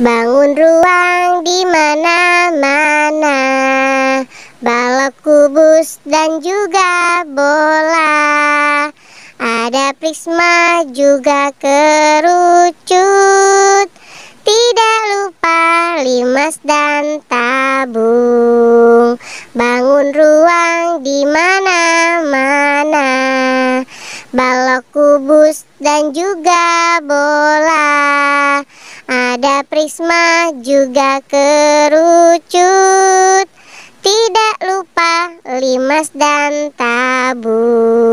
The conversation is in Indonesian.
Bangun ruang di mana-mana Balok kubus dan juga bola Ada prisma juga kerucut Tidak lupa limas dan tabung Bangun ruang di mana-mana Balok kubus dan juga bola ada prisma juga kerucut Tidak lupa limas dan tabung.